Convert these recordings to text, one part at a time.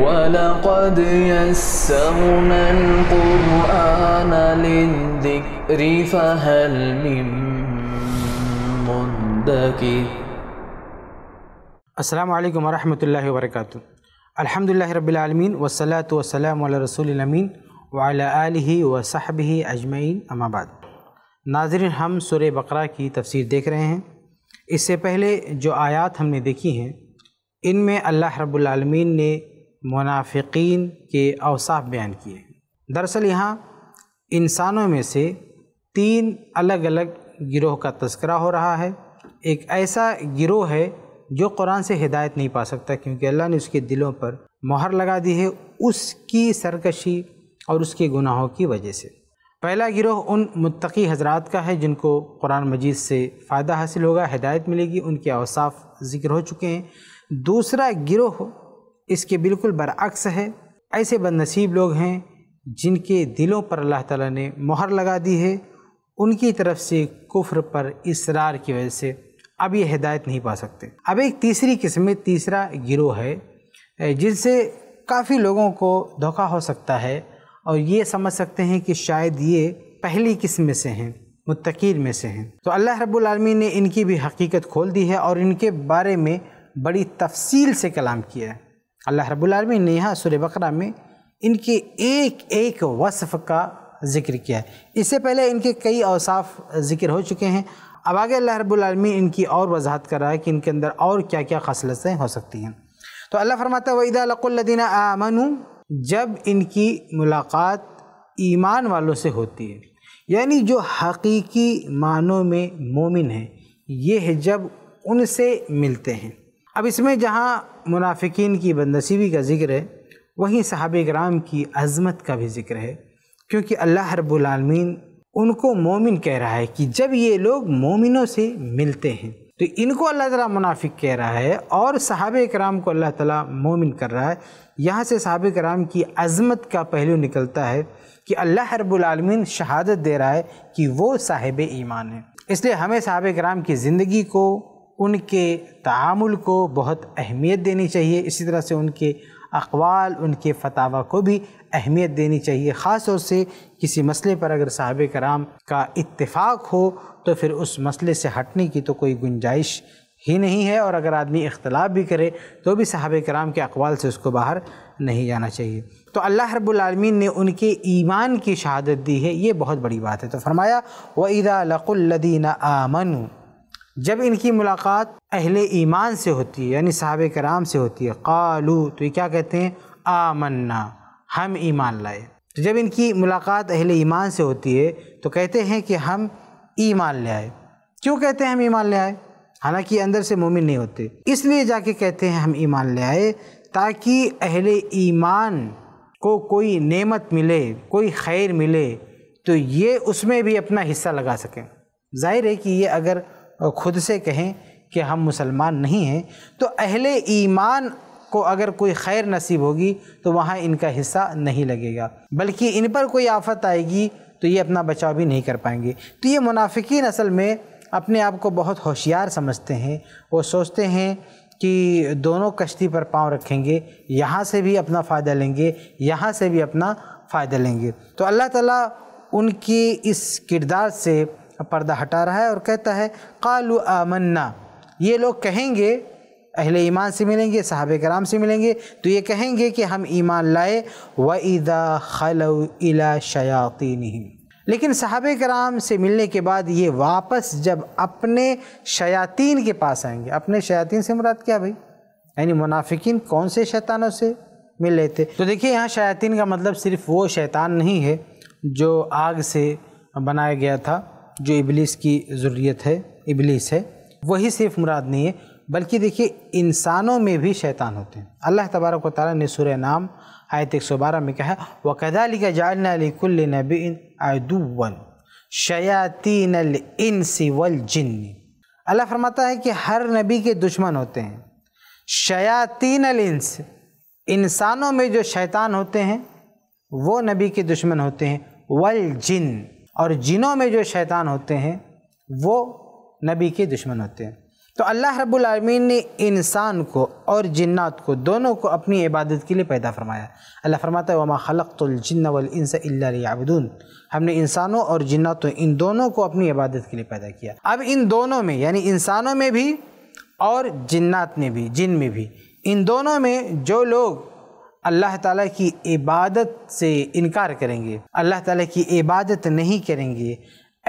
ولقد يسرنا القرآن للذكر فهل من مدكر السلام عليكم ورحمة الله وبركاته الحمد لله رب العالمين والصلاة والسلام على رسول الأمين وعلى آله وصحبه أجمعين أما بعد नाजरन हम सुर बकरा की तफसीर देख रहे हैं इससे पहले जो आयात हमने देखी हैं इनमें अल्लाह रब्लमीन ने मुनाफिकीन के अवसाफ बयान किए दरअसल यहाँ इंसानों में से तीन अलग अलग गिरोह का तस्करा हो रहा है एक ऐसा गिरोह है जो कुरान से हिदायत नहीं पा सकता क्योंकि अल्लाह ने उसके दिलों पर मोहर लगा दी है उसकी सरकशी और उसके गुनाहों की वजह से पहला गिरोह उन मुतकी हजरात का है जिनको कुरान मजीद से फ़ायदा हासिल होगा हिदायत मिलेगी उनके अवसाफ ज़िक्र हो चुके हैं दूसरा गिरोह इसके बिल्कुल बरअक्स है ऐसे बदनसीब लोग हैं जिनके दिलों पर अल्लाह ताला ने मोहर लगा दी है उनकी तरफ से कुफ्र पर इसरार की वजह से अब ये हिदायत नहीं पा सकते अब एक तीसरी किस्म तीसरा गिरोह है जिनसे काफ़ी लोगों को धोखा हो सकता है और ये समझ सकते हैं कि शायद ये पहली किस्म में से हैं मुतकीर में से हैं तो अल्लाह रब्बुलमी ने इनकी भी हकीकत खोल दी है और इनके बारे में बड़ी तफसील से कलाम किया है अल्लाह रब्लम ने यहाँ सुर बकरा में इनके एक एक वसफ़ का जिक्र किया है इससे पहले इनके कई अवसाफ जिक्र हो चुके हैं अब आगे अल्लाह रब्लमी इनकी और वजाहत कर रहा है कि इनके अंदर और क्या क्या खसलतें हो सकती हैं तो अल्लाह फरमाता वईदालदीन आमनू जब इनकी मुलाकात ईमान वालों से होती है यानी जो हकीकी मानों में मोमिन है ये है जब उनसे मिलते हैं अब इसमें जहाँ मुनाफिकीन की बदनसीबी का ज़िक्र है वहीं साहब कराम की अज़मत का भी ज़िक्र है क्योंकि अल्लाह रबालमीन उनको मोमिन कह रहा है कि जब ये लोग मोमिनों से मिलते हैं तो इनको अल्लाह तला मुनाफिक कह रहा है और साहब कराम को अल्लाह तला मोमिन कर रहा है यहाँ से साहब कराम की अज़मत का पहलू निकलता है कि अल्लाह रब्लमीन शहादत दे रहा है कि वो साहिब ईमान है इसलिए हमें साहब कराम की ज़िंदगी को उनके तामुल को बहुत अहमियत देनी चाहिए इसी तरह से उनके अकवाल उनके फतावा को भी अहमियत देनी चाहिए ख़ास तौर से किसी मसले पर अगर साहब कराम का इत्तेफाक हो तो फिर उस मसले से हटने की तो कोई गुंजाइश ही नहीं है और अगर आदमी इख्तलाफ भी करे तो भी साहब कराम के अकवाल से उसको बाहर नहीं जाना चाहिए तो अल्लाह रबालमीन ने उनके ईमान की शहादत दी है ये बहुत बड़ी बात है तो फरमाया वईदा इदा लकुल्लदीन आमनू जब इनकी मुलाकात अहल ईमान से होती है यानी साहब कराम से होती है कालू तो ये क्या कहते हैं आमन्ना हम ईमान लाए तो जब इनकी मुलाकात अहल ईमान से होती है तो कहते हैं कि हम ईमान ले आए क्यों कहते हैं हम ईमान ले आए हालांकि अंदर से मोमिन नहीं होते इसलिए जाके कहते हैं हम ईमान ले आए ताकि अहल ईमान को कोई नेमत मिले कोई खैर मिले तो ये उसमें भी अपना हिस्सा लगा सकें जाहिर है कि ये अगर ख़ुद से कहें कि हम मुसलमान नहीं हैं तो अहले ईमान को अगर कोई खैर नसीब होगी तो वहाँ इनका हिस्सा नहीं लगेगा बल्कि इन पर कोई आफत आएगी तो ये अपना बचाव भी नहीं कर पाएंगे तो ये मुनाफिकी असल में अपने आप को बहुत होशियार समझते हैं वो सोचते हैं कि दोनों कश्ती पर पांव रखेंगे यहाँ से भी अपना फ़ायदा लेंगे यहाँ से भी अपना फ़ायदा लेंगे तो अल्लाह ताला उनकी इस किरदार से पर्दा हटा रहा है और कहता है कालू आमन्ना ये लोग कहेंगे अहले ईमान से मिलेंगे साहब कराम से मिलेंगे तो ये कहेंगे कि हम ईमान लाए व ईदा खला शयाती लेकिन साहब कराम से मिलने के बाद ये वापस जब अपने शयातीन के पास आएंगे अपने शयातीन से मुराद क्या भाई यानी मुनाफिकीन कौन से शैतानों से मिल रहे थे तो देखिए यहाँ शयातीन का मतलब सिर्फ वो शैतान नहीं है जो आग से बनाया गया था जो इबलीस की ज़रूरत है इबलीस है वही सिर्फ मुराद नहीं है बल्कि देखिए इंसानों में भी शैतान होते हैं अल्लाह तबारक ताली ने सुर नाम आयत एक सौ बारह में कहा वकदाली का जालनाकुल्ल नबी आदुवन शयातिन इन सिवल जिन्नी अल्लाह फरमाता है कि हर नबी के दुश्मन होते हैं शयातिन इंस इंसानों में जो शैतान होते हैं वो नबी के दुश्मन होते हैं वल जिन और जिनों में जो शैतान होते हैं वो नबी के दुश्मन होते हैं तो अल्लाह रब्बुल रबालमीन ने इंसान को और जन्त को दोनों को अपनी इबादत के लिए पैदा फरमाया अल्लाह फरमाता है वमा खलक़ुलजन्न हमने इंसानों और जन्ातों इन दोनों को अपनी इबादत के लिए पैदा किया अब इन दोनों में यानी इंसानों में भी और जन्त में भी जिन में भी इन दोनों में जो लोग अल्लाह ताला की इबादत से इनकार करेंगे अल्लाह ताला की इबादत नहीं करेंगे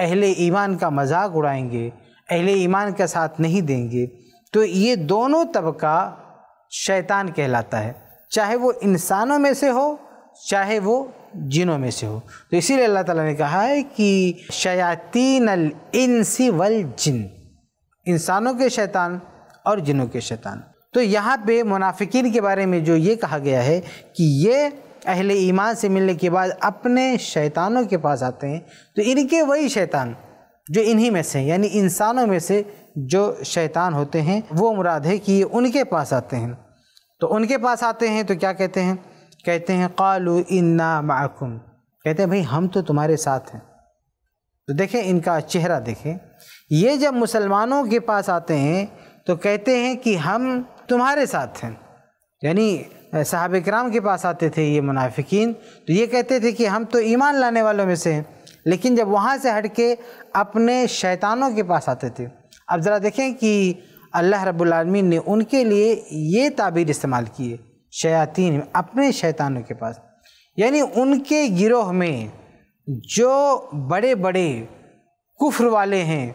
अहले ईमान का मजाक उड़ाएंगे अहले ईमान का साथ नहीं देंगे तो ये दोनों तबका शैतान कहलाता है चाहे वो इंसानों में से हो चाहे वो जिनों में से हो तो इसीलिए अल्लाह ताला ने कहा है कि शयातीन अल इंसी वल जिन इंसानों के शैतान और जिनों के शैतान तो यहाँ पे मुनाफिकीन के बारे में जो ये कहा गया है कि ये अहले ईमान से मिलने के बाद अपने शैतानों के पास आते हैं तो इनके वही शैतान जो इन्हीं में से यानी इंसानों में से जो शैतान होते हैं वो मुराद है कि ये उनके पास आते हैं तो उनके पास आते हैं तो क्या कहते हैं कहते हैं कालू इन्ना माकुम कहते हैं भाई हम तो तुम्हारे साथ हैं तो देखें इनका चेहरा देखें ये जब मुसलमानों के पास आते हैं तो कहते हैं कि हम तुम्हारे साथ हैं यानी साहब कराम के पास आते थे ये मुनाफिकीन तो ये कहते थे कि हम तो ईमान लाने वालों में से हैं लेकिन जब वहाँ से हट के अपने शैतानों के पास आते थे अब ज़रा देखें कि अल्लाह रब्लमीन ने उनके लिए ये ताबीर इस्तेमाल किए शयातीन अपने शैतानों के पास यानी उनके गिरोह में जो बड़े बड़े कुफ्र वाले हैं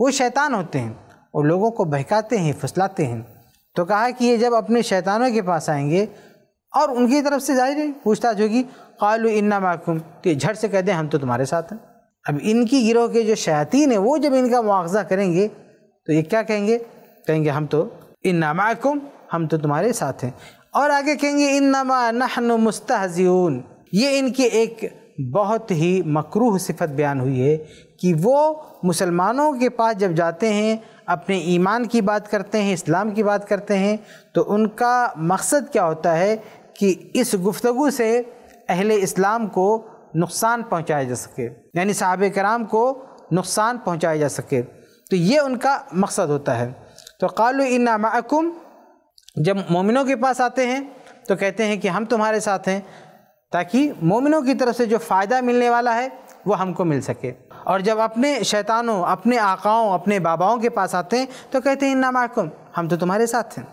वो शैतान होते हैं और लोगों को बहकाते हैं फसलाते हैं तो कहा कि ये जब अपने शैतानों के पास आएंगे और उनकी तरफ से जाहिर है पूछताछ होगी कालू इन्ना माकुम तो ये झट से कह दें हम तो तुम्हारे साथ हैं अब इनकी गिरोह के जो शैतीन हैं वो जब इनका मुआवजा करेंगे तो ये क्या कहेंगे कहेंगे हम तो इन माकुम हम तो तुम्हारे साथ हैं और आगे कहेंगे इन नमा नहन मुस्तहजून ये इनकी एक बहुत ही मकरूह सिफत बयान हुई है कि वो मुसलमानों के पास जब जाते हैं अपने ईमान की बात करते हैं इस्लाम की बात करते हैं तो उनका मकसद क्या होता है कि इस गुफ्तु से अहल इस्लाम को नुकसान पहुंचाया जा सके यानी साहब कराम को नुकसान पहुंचाया जा सके तो ये उनका मकसद होता है तो कल इन्ना जब मोमिनों के पास आते हैं तो कहते हैं कि हम तुम्हारे साथ हैं ताकि मोमिनों की तरफ से जो फ़ायदा मिलने वाला है वो हमको मिल सके और जब अपने शैतानों अपने आकाओं अपने बाबाओं के पास आते हैं तो कहते हैं इन्ना हम तो तुम्हारे साथ हैं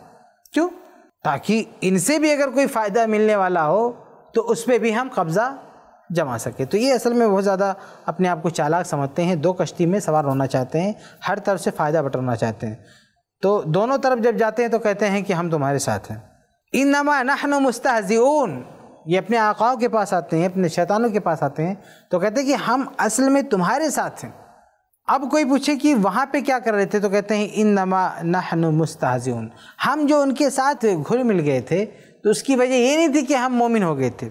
क्यों ताकि इनसे भी अगर कोई फ़ायदा मिलने वाला हो तो उस पर भी हम कब्ज़ा जमा सके तो ये असल में बहुत ज़्यादा अपने आप को चालाक समझते हैं दो कश्ती में सवार होना चाहते हैं हर तरफ से फ़ायदा बटोरना चाहते हैं तो दोनों तरफ जब जाते हैं तो कहते हैं कि हम तुम्हारे साथ हैं इन नमा नहन मुस्तहजीन ये अपने आकाओं के पास आते हैं अपने शैतानों के पास आते हैं तो कहते हैं कि हम असल में तुम्हारे साथ हैं अब कोई पूछे कि वहाँ पे क्या कर रहे थे तो कहते हैं इन नमा नहनु मुस्ताजून हम जो उनके साथ घुल मिल गए थे तो उसकी वजह ये नहीं थी कि हम मोमिन हो गए थे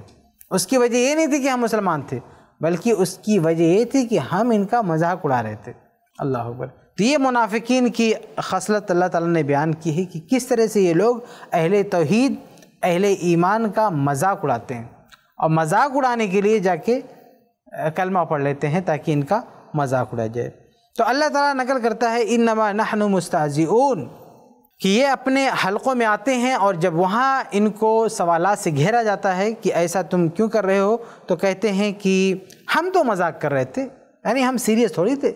उसकी वजह ये नहीं थी कि हम मुसलमान थे बल्कि उसकी वजह ये थी कि हम इनका मजाक उड़ा रहे थे अल्लाह अकबर तो ये मुनाफिकीन की खसलत अल्लाह ताला ने बयान की है कि किस तरह से ये लोग अहले तोहद अहले ईमान का मजाक उड़ाते हैं और मजाक उड़ाने के लिए जाके कलमा पढ़ लेते हैं ताकि इनका मजाक उड़ा जाए तो अल्लाह ताला नकल करता है इन नमा नहन मुस्ताजीन कि ये अपने हलक़ों में आते हैं और जब वहाँ इनको सवाल से घेरा जाता है कि ऐसा तुम क्यों कर रहे हो तो कहते हैं कि हम तो मजाक कर रहे थे यानी हम सीरियस थोड़ी थे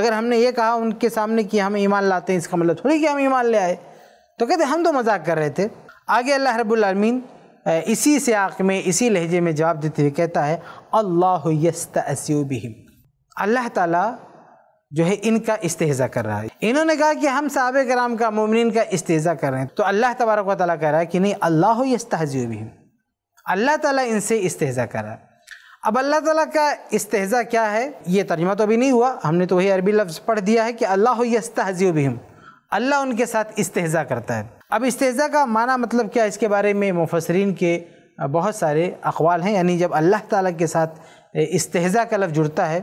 अगर हमने ये कहा उनके सामने कि हम ईमान लाते हैं इसका मतलब थोड़ी कि हम ईमान ले आए तो कहते हम तो मजाक कर रहे थे आगे अल्लाह रबालमीन इसी से में इसी लहजे में जवाब देते हुए कहता है अल्लाह यस्तूबिम अल्लाह ताला जो है इनका इस्तेजा कर रहा है इन्होंने कहा कि हम साब कराम का ममिन का इस्तेजा कर रहे हैं तो अल्लाह तबारक व ताली कह रहा है कि नहीं अल्लाह यस्तूबिम अल्लाह ताला इनसे इस्तेजा कर रहा है अब अल्लाह ताला का इस्तेजा क्या है ये तर्जमा तो अभी नहीं हुआ हमने तो वही अरबी लफ्ज़ पढ़ दिया है कि अल्लाह यस्तूबिम अल्लाह उनके साथ इस्तेजा करता है अब इस्तेज़ा का माना मतलब क्या इसके बारे में मुफसरीन के बहुत सारे अकवाल हैं यानी जब अल्लाह ताला के साथ इस्तेज़ा का लफ्ज़ जुड़ता है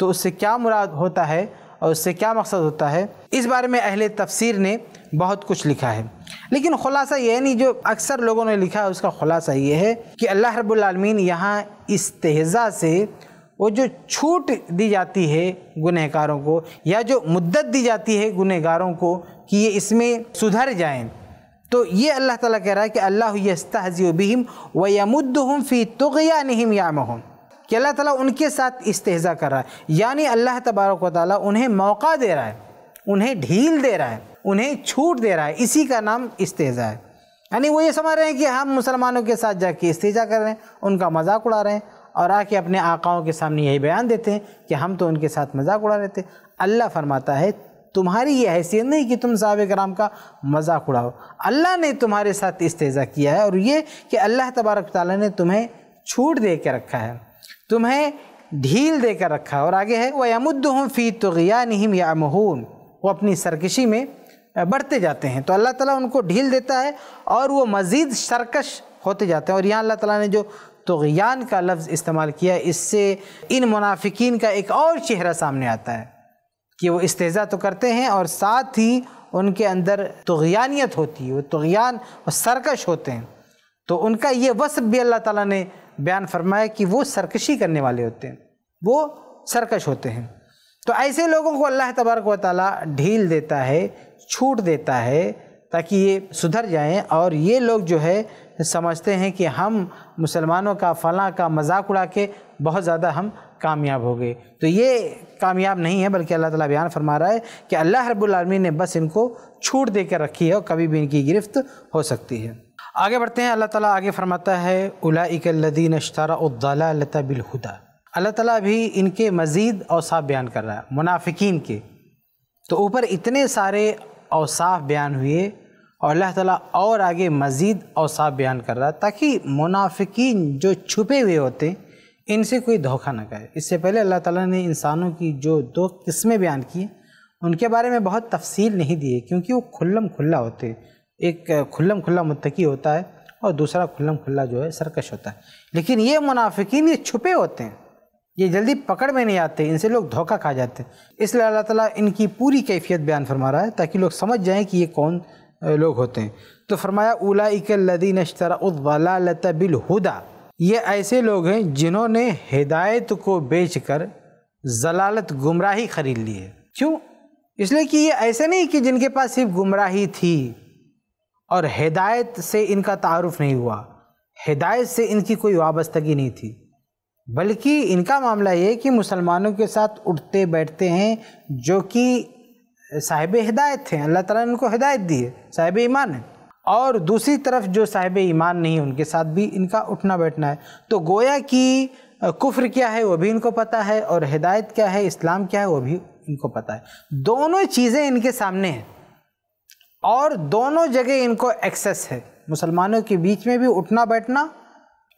तो उससे क्या मुराद होता है और उससे क्या मकसद होता है इस बारे में अहल तफसीर ने बहुत कुछ लिखा है लेकिन ख़ुलासा यह नहीं जो अक्सर लोगों ने लिखा है उसका ख़ुलासा ये है कि अल्लाह रब्लमीन यहाँ इस्तेज़ा से वो जो छूट दी जाती है गुनहगारों को या जो मुद्दत दी जाती है गुनहगारों को कि ये इसमें सुधर जाएं तो ये अल्लाह ताला कह रहा है कि अल्लाह यस्तहजीबिम व यमुद्दुम फ़ी तुगयानहिम यामहुम कि अल्लाह ताला उनके साथ इस्तेजा कर रहा है यानी अल्लाह तबारक वाली उन्हें मौका दे रहा है उन्हें ढील दे रहा है उन्हें छूट दे रहा है इसी का नाम इस्तेजा है यानी वो ये समझ रहे हैं कि हम मुसलमानों के साथ जाके इस्तेजा कर रहे हैं उनका मजाक उड़ा रहे हैं और आके अपने आकाओं के सामने यही बयान देते हैं कि हम तो उनके साथ मजाक उड़ा रहे थे अल्लाह फरमाता है तुम्हारी ये हैसियत नहीं कि तुम साहब कराम का मजाक उड़ाओ अल्लाह ने तुम्हारे साथ इस्तेजा किया है और ये कि अल्लाह तबारक ताली ने तुम्हें छूट दे के रखा है तुम्हें ढील दे कर रखा है और आगे है वह यमुद्द हूँ फ़ी तोगिया नहीम या महून वो अपनी सरकशी में बढ़ते जाते हैं तो अल्लाह ताली उनको ढील देता है और वो मज़ीद सरकश होते जाते हैं और यहाँ अल्लाह तला ने जो तोगियान का लफ्ज़ इस्तेमाल किया इससे इन मुनाफिकीन का एक और चेहरा सामने आता है कि वो इस्तेज़ा तो करते हैं और साथ ही उनके अंदर तोयानीत होती है वो तगियान और सरकश होते हैं तो उनका ये वसफ़ भी अल्लाह ताला ने बयान फरमाया कि वो सरकशी करने वाले होते हैं वो सरकश होते हैं तो ऐसे लोगों को अल्लाह तबारक व ताली ढील देता है छूट देता है ताकि ये सुधर जाएं और ये लोग जो है समझते हैं कि हम मुसलमानों का फ़लाँ का मजाक उड़ा के बहुत ज़्यादा हम कामयाब हो गए तो ये कामयाब नहीं है बल्कि अल्लाह ताला बयान फरमा रहा है कि अल्लाह रब्लमी ने बस इनको छूट दे कर रखी है और कभी भी इनकी गिरफ्त हो सकती है आगे बढ़ते हैं अल्लाह ताला आगे फरमाता है उलाकलदीन अश्तारा बिलहुदा अल्लाह ताला भी इनके मज़ीद औसाफ बयान कर रहा है मुनाफिकीन के तो ऊपर इतने सारे औसाफ बयान हुए और अल्लाह ताला और आगे मज़ीद औसाफ बयान कर रहा है ताकि मुनाफिकीन जो छुपे हुए होते हैं इनसे कोई धोखा ना करे इससे पहले अल्लाह ताला ने इंसानों की जो दो किस्में बयान की उनके बारे में बहुत तफसील नहीं दी है क्योंकि वो खुल्लम खुल्ला होते एक खुल्लम खुल्ला मुतकी होता है और दूसरा खुल्लम खुल्ला जो है सरकश होता है लेकिन ये मुनाफिकीन ये छुपे होते हैं ये जल्दी पकड़ में नहीं आते इनसे लोग धोखा खा जाते हैं इसलिए अल्लाह ताला इनकी पूरी कैफियत बयान फरमा रहा है ताकि लोग समझ जाएं कि ये कौन लोग होते हैं तो फरमाया उला लदी अश्तरा बिल हुदा ये ऐसे लोग हैं जिन्होंने हिदायत को बेचकर जलालत गुमराही खरीद ली है क्यों इसलिए कि ये ऐसे नहीं कि जिनके पास सिर्फ गुमराही थी और हिदायत से इनका तारफ़ नहीं हुआ हिदायत से इनकी कोई वाबस्तगी नहीं थी बल्कि इनका मामला ये कि मुसलमानों के साथ उठते बैठते हैं जो कि साहिब हिदायत थे अल्लाह ताला ने उनको हिदायत दी है साहिब ईमान है और दूसरी तरफ जो साहिब ईमान नहीं उनके साथ भी इनका उठना बैठना है तो गोया कि कुफ्र क्या है वो भी इनको पता है और हिदायत क्या है इस्लाम क्या है वो भी इनको पता है दोनों चीज़ें इनके सामने हैं और दोनों जगह इनको एक्सेस है मुसलमानों के बीच में भी उठना बैठना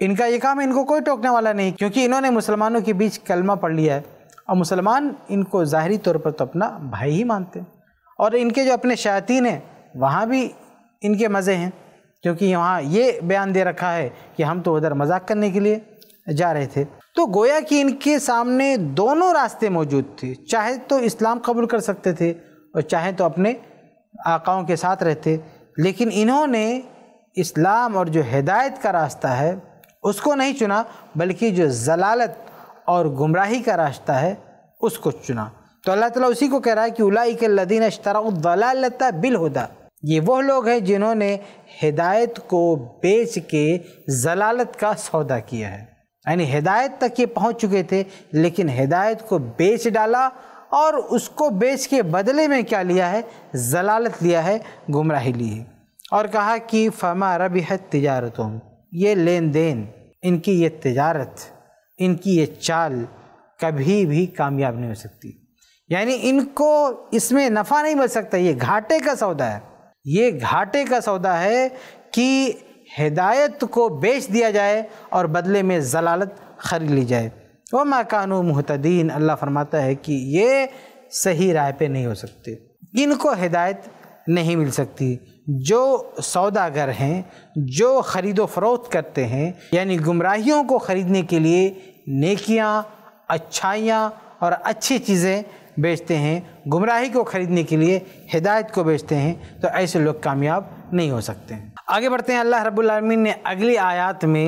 इनका ये काम इनको कोई टोकने वाला नहीं क्योंकि इन्होंने मुसलमानों के बीच कलमा पढ़ लिया है और मुसलमान इनको ज़ाहरी तौर पर तो अपना भाई ही मानते हैं और इनके जो अपने शायतीन हैं वहाँ भी इनके मज़े हैं क्योंकि वहाँ ये बयान दे रखा है कि हम तो उधर मजाक करने के लिए जा रहे थे तो गोया कि इनके सामने दोनों रास्ते मौजूद थे चाहे तो इस्लाम कबूल कर सकते थे और चाहे तो अपने आकाओं के साथ रहते लेकिन इन्होंने इस्लाम और जो हिदायत का रास्ता है उसको नहीं चुना बल्कि जो जलालत और गुमराही का रास्ता है उसको चुना तो अल्लाह ताला उसी को कह रहा है कि उलाई के लदीन अश्तरा बिल होता ये वह लोग हैं जिन्होंने हिदायत को बेच के जलालत का सौदा किया है यानी हिदायत तक ये पहुंच चुके थे लेकिन हिदायत को बेच डाला और उसको बेच के बदले में क्या लिया है जलालत लिया है गुमराही ली है और कहा कि फमा रबिहत तिजारतों ये लेन देन इनकी ये तजारत इनकी ये चाल कभी भी कामयाब नहीं हो सकती यानी इनको इसमें नफ़ा नहीं मिल सकता ये घाटे का सौदा है ये घाटे का सौदा है कि हिदायत को बेच दिया जाए और बदले में जलालत खरीद ली जाए वह माकानू मुहतदीन अल्लाह फरमाता है कि ये सही राय पे नहीं हो सकते इनको हिदायत नहीं मिल सकती जो सौदागर हैं जो ख़रीदो फरोख्त करते हैं यानी गुमराहियों को ख़रीदने के लिए नेकियां अच्छाइयां और अच्छी चीज़ें बेचते हैं गुमराही को ख़रीदने के लिए हिदायत को बेचते हैं तो ऐसे लोग कामयाब नहीं हो सकते आगे बढ़ते हैं अल्लाह रब्लमीन ने अगली आयात में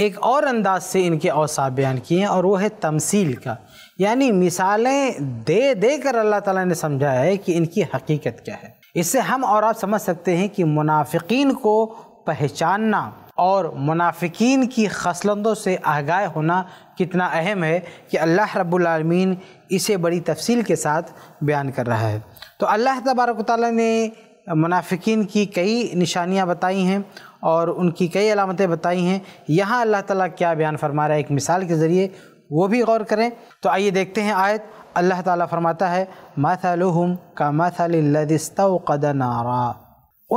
एक और अंदाज से इनके अवसाब बयान किए हैं और वो है तमसील का यानी मिसालें दे दे कर अल्लाह ताला ने समझाया है कि इनकी हकीकत क्या है इससे हम और आप समझ सकते हैं कि मुनाफिकीन को पहचानना और मुनाफिकीन की खसलंदों से आगाह होना कितना अहम है कि अल्लाह रब्बुलमीन इसे बड़ी तफसील के साथ बयान कर रहा है तो अल्लाह तबारक ताली ने मुनाफिकीन की कई निशानियाँ बताई हैं और उनकी कई अलामतें बताई हैं यहाँ अल्लाह ताला क्या बयान फरमा रहा है एक मिसाल के ज़रिए वो भी गौर करें तो आइए देखते हैं आयत अल्लाह ताला फरमाता है माथालहम का माथालस्तव कदनारा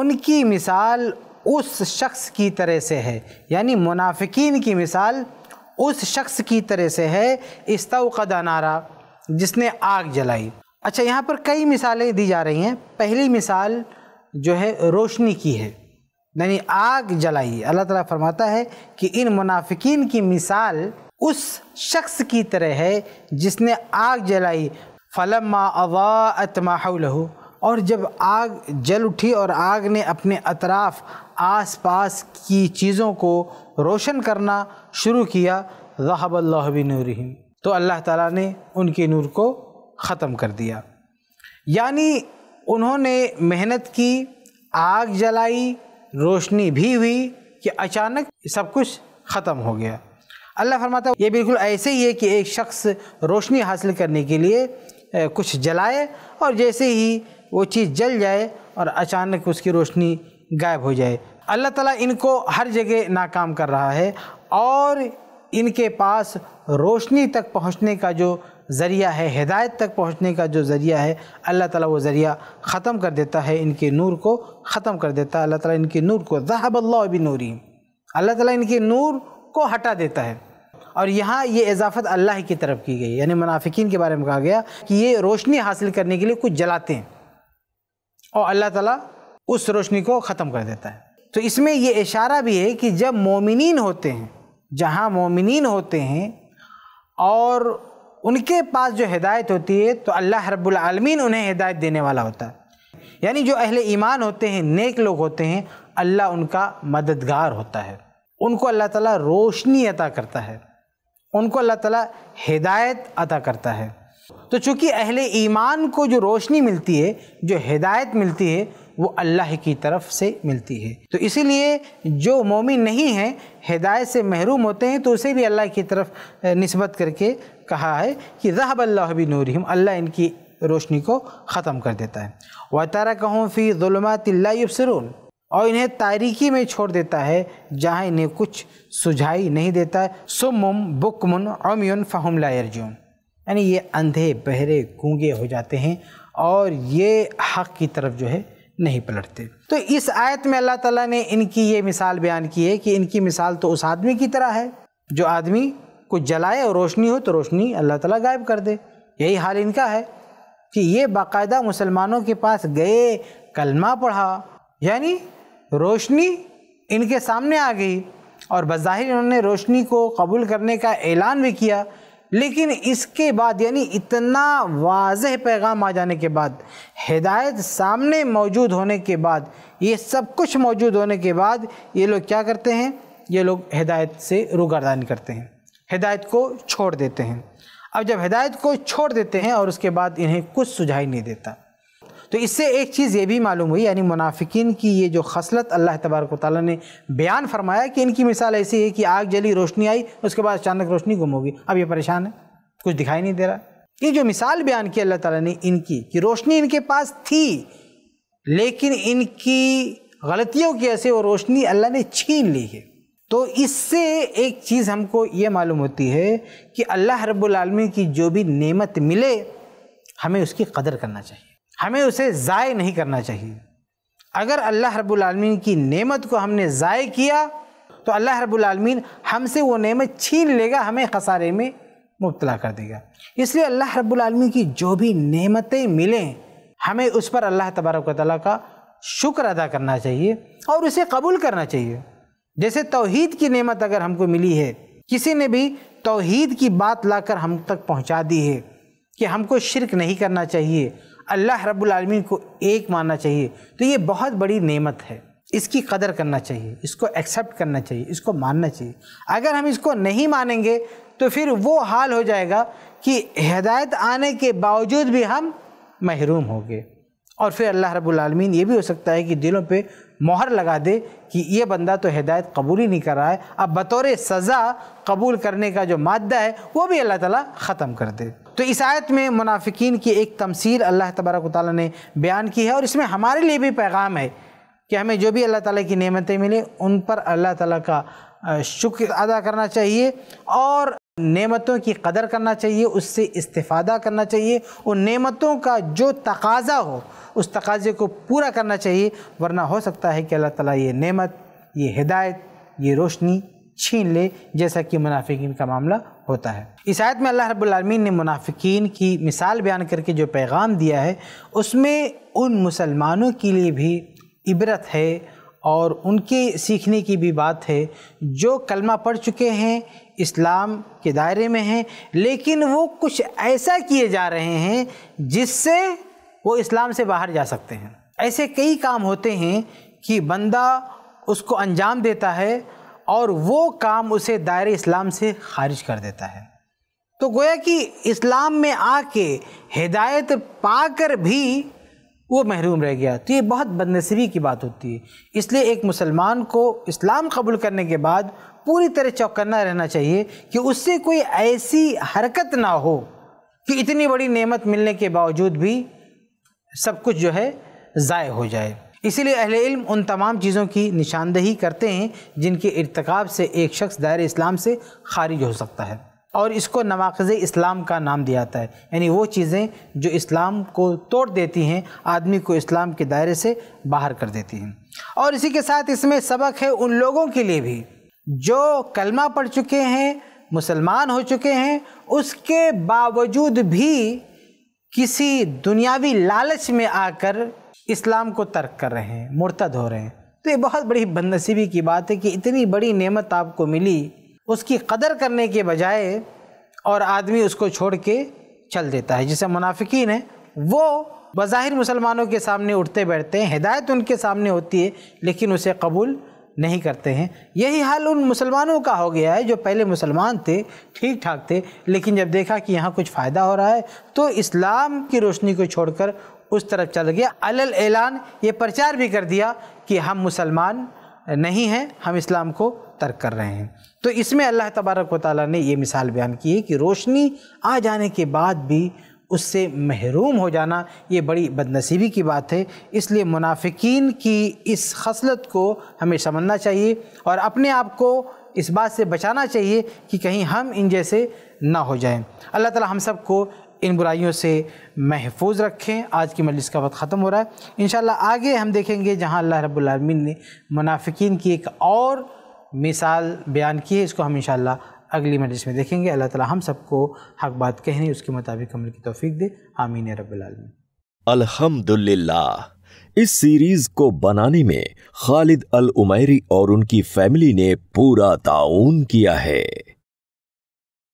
उनकी मिसाल उस शख्स की तरह से है यानी मुनाफिकीन की मिसाल उस शख्स की तरह से है इस्तौकदा नारा जिसने आग जलाई अच्छा यहाँ पर कई मिसालें दी जा रही हैं पहली मिसाल जो है रोशनी की है यानी आग जलाई अल्लाह ताला फरमाता है कि इन मुनाफिकीन की मिसाल उस शख्स की तरह है जिसने आग जलाई मा अवा अतमाहू और जब आग जल उठी और आग ने अपने अतराफ़ आसपास की चीज़ों को रोशन करना शुरू किया रहाबल्ला नूरहिम तो अल्लाह ताला ने उनके नूर को ख़त्म कर दिया यानी उन्होंने मेहनत की आग जलाई रोशनी भी हुई कि अचानक सब कुछ ख़त्म हो गया अल्लाह फरमाता ये बिल्कुल ऐसे ही है कि एक शख्स रोशनी हासिल करने के लिए कुछ जलाए और जैसे ही वो चीज़ जल जाए और अचानक उसकी रोशनी गायब हो जाए अल्लाह ताला इनको हर जगह नाकाम कर रहा है और इनके पास रोशनी तक पहुंचने का जो ज़रिया है हिदायत तक पहुंचने का जो ज़रिया है अल्लाह ताला वो ज़रिया ख़त्म कर देता है इनके नूर को ख़त्म कर देता है अल्लाह ताला इनके नूर को जहाबल्ला भी नूरी अल्लाह ताला इनके नूर को हटा देता है और यहाँ ये इजाफ़त अल्लाह की तरफ की गई यानी मुनाफिकीन के बारे में कहा गया कि ये रोशनी हासिल करने के लिए कुछ जलाते हैं और अल्लाह ताला उस रोशनी को ख़त्म कर देता है तो इसमें ये इशारा भी है कि जब मोमिन होते हैं जहाँ मोमिन होते हैं और उनके पास जो हिदायत होती है तो अल्लाह रब्लमीन उन्हें हिदायत देने वाला होता है यानी जो अहले ईमान होते हैं नेक लोग होते हैं अल्लाह उनका मददगार होता है उनको अल्लाह ताला रोशनी अता करता है उनको अल्लाह ताला हिदायत अता करता है तो चूँकि अहल ईमान को जो रोशनी मिलती है जो हिदायत मिलती है वो अल्लाह की तरफ से मिलती है तो इसीलिए जो मोमिन नहीं है हिदायत से महरूम होते हैं तो उसे भी अल्लाह की तरफ नस्बत करके कहा है कि रहबल्ला नूरहिम अल्लाह इनकी रोशनी को ख़त्म कर देता है व तारा कहूँ फ़ी ज़ुलमातिल्लाबसरून और इन्हें तारीकी में छोड़ देता है जहाँ इन्हें कुछ सुझाई नहीं देता है सुमुम बुकमन अम्युन फ़हम लायरजून यानी ये अंधे बहरे गूंगे हो जाते हैं और ये हक की तरफ जो है नहीं पलटते तो इस आयत में अल्लाह ताला ने इनकी ये मिसाल बयान की है कि इनकी मिसाल तो उस आदमी की तरह है जो आदमी को जलाए और रोशनी हो तो रोशनी अल्लाह ताला गायब कर दे यही हाल इनका है कि ये बाकायदा मुसलमानों के पास गए कलमा पढ़ा यानी रोशनी इनके सामने आ गई और बज़ाहिर इन्होंने रोशनी को कबूल करने का ऐलान भी किया लेकिन इसके बाद यानी इतना वाज पैगाम आ जाने के बाद हिदायत सामने मौजूद होने के बाद ये सब कुछ मौजूद होने के बाद ये लोग क्या करते हैं ये लोग हिदायत से रुगरदान करते हैं हिदायत को छोड़ देते हैं अब जब हिदायत को छोड़ देते हैं और उसके बाद इन्हें कुछ सुझाई नहीं देता तो इससे एक चीज़ ये भी मालूम हुई यानी मुनाफिकीन की ये जो खसलत अल्लाह तबारक ताली ने बयान फरमाया कि इनकी मिसाल ऐसी है कि आग जली रोशनी आई उसके बाद अचानक रोशनी गुम होगी अब ये परेशान है कुछ दिखाई नहीं दे रहा ये जो मिसाल बयान की अल्लाह ताली ने इनकी कि रोशनी इनके पास थी लेकिन इनकी गलतियों की ऐसे वो रोशनी अल्लाह ने छीन ली है तो इससे एक चीज़ हमको ये मालूम होती है कि अल्लाह रब्बुल रबालमी की जो भी नेमत मिले हमें उसकी कदर करना चाहिए हमें उसे ज़ाय नहीं करना चाहिए अगर अल्लाह रब्लमीन की नेमत को हमने ज़ाय किया तो अल्लाह रब्लमीन हमसे वो नेमत छीन लेगा हमें खसारे में मुबतला कर देगा इसलिए अल्लाह रब्लमीन की जो भी नेमतें मिलें हमें उस पर अल्लाह तबारक ताली का शुक्र अदा करना चाहिए और उसे कबूल करना चाहिए जैसे तोहहीद की नेमत अगर हमको मिली है किसी ने भी तोहद की बात लाकर हम तक पहुंचा दी है कि हमको शिरक नहीं करना चाहिए अल्लाह रब्बुल आलमीन को एक मानना चाहिए तो ये बहुत बड़ी नेमत है इसकी कदर करना चाहिए इसको एक्सेप्ट करना चाहिए इसको मानना चाहिए अगर हम इसको नहीं मानेंगे तो फिर वो हाल हो जाएगा कि हिदायत आने के बावजूद भी हम महरूम हो गए और फिर अल्लाह रब्बुल आलमीन ये भी हो सकता है कि दिलों पे मोहर लगा दे कि ये बंदा तो हिदायत कबूल ही नहीं कर रहा है अब बतौर सज़ा कबूल करने का जो मादा है वो भी अल्लाह ताला ख़त्म कर दे तो इस आयत में मुनाफिकीन की एक तमसील अल्लाह तबारक ताली ने बयान की है और इसमें हमारे लिए भी पैगाम है कि हमें जो भी अल्लाह ताली की नेमतें मिलें उन पर अल्लाह ताली का शुक्र अदा करना चाहिए और नेमतों की कदर करना चाहिए उससे इस्तेफादा करना चाहिए उन नेमतों का जो तकाजा हो उस तकाजे को पूरा करना चाहिए वरना हो सकता है कि अल्लाह ताला ये नेमत ये हिदायत ये रोशनी छीन ले जैसा कि मुनाफिकीन का मामला होता है इस आयत में अल्लाह रब्लमीन ने मुनाफिकीन की मिसाल बयान करके जो पैगाम दिया है उसमें उन मुसलमानों के लिए भी इबरत है और उनके सीखने की भी बात है जो कलमा पढ़ चुके हैं इस्लाम के दायरे में हैं लेकिन वो कुछ ऐसा किए जा रहे हैं जिससे वो इस्लाम से बाहर जा सकते हैं ऐसे कई काम होते हैं कि बंदा उसको अंजाम देता है और वो काम उसे दायरे इस्लाम से खारिज कर देता है तो गोया कि इस्लाम में आके हिदायत पाकर भी वो महरूम रह गया तो ये बहुत बदनसीबी की बात होती है इसलिए एक मुसलमान को इस्लाम कबूल करने के बाद पूरी तरह चौकन्ना रहना चाहिए कि उससे कोई ऐसी हरकत ना हो कि इतनी बड़ी नेमत मिलने के बावजूद भी सब कुछ जो है ज़ाय हो जाए इसीलिए अहले इल्म उन तमाम चीज़ों की निशानदेही करते हैं जिनके इरतकब से एक शख्स दायरे इस्लाम से खारिज हो सकता है और इसको नवाखज़ इस्लाम का नाम दिया जाता है यानी वो चीज़ें जो इस्लाम को तोड़ देती हैं आदमी को इस्लाम के दायरे से बाहर कर देती हैं और इसी के साथ इसमें सबक है उन लोगों के लिए भी जो कलमा पढ़ चुके हैं मुसलमान हो चुके हैं उसके बावजूद भी किसी दुनियावी लालच में आकर इस्लाम को तर्क कर रहे हैं मुर्तद हो रहे हैं तो ये बहुत बड़ी बदनसीबी की बात है कि इतनी बड़ी नेमत आपको मिली उसकी कदर करने के बजाय और आदमी उसको छोड़ के चल देता है जिसे मुनाफिकीन है वो बाहिर मुसलमानों के सामने उठते बैठते हैं हिदायत उनके सामने होती है लेकिन उसे कबूल नहीं करते हैं यही हाल उन मुसलमानों का हो गया है जो पहले मुसलमान थे ठीक ठाक थे लेकिन जब देखा कि यहाँ कुछ फ़ायदा हो रहा है तो इस्लाम की रोशनी को छोड़कर उस तरफ चल गया अलल ऐलान ये प्रचार भी कर दिया कि हम मुसलमान नहीं हैं हम इस्लाम को तर्क कर रहे हैं तो इसमें अल्लाह तबारक वाली ने यह मिसाल बयान की है कि रोशनी आ जाने के बाद भी उससे महरूम हो जाना ये बड़ी बदनसीबी की बात है इसलिए मुनाफिकीन की इस खसलत को हमें समझना चाहिए और अपने आप को इस बात से बचाना चाहिए कि कहीं हम इन जैसे ना हो जाएं अल्लाह ताला हम सब को इन बुराइयों से महफूज रखें आज की मजलिस का वक्त ख़त्म हो रहा है इन आगे हम देखेंगे जहाँ अल्लाह रब्लमिन ने मुनाफिकीन की एक और मिसाल बयान की है इसको हम इन अगली मजलिस में देखेंगे अल्लाह ताला हम सबको हक बात कहने उसके मुताबिक अमल की तोफ़ी दे आमीन रबालमीन अल्हम्दुलिल्लाह इस सीरीज को बनाने में खालिद अल उमैरी और उनकी फैमिली ने पूरा ताउन किया है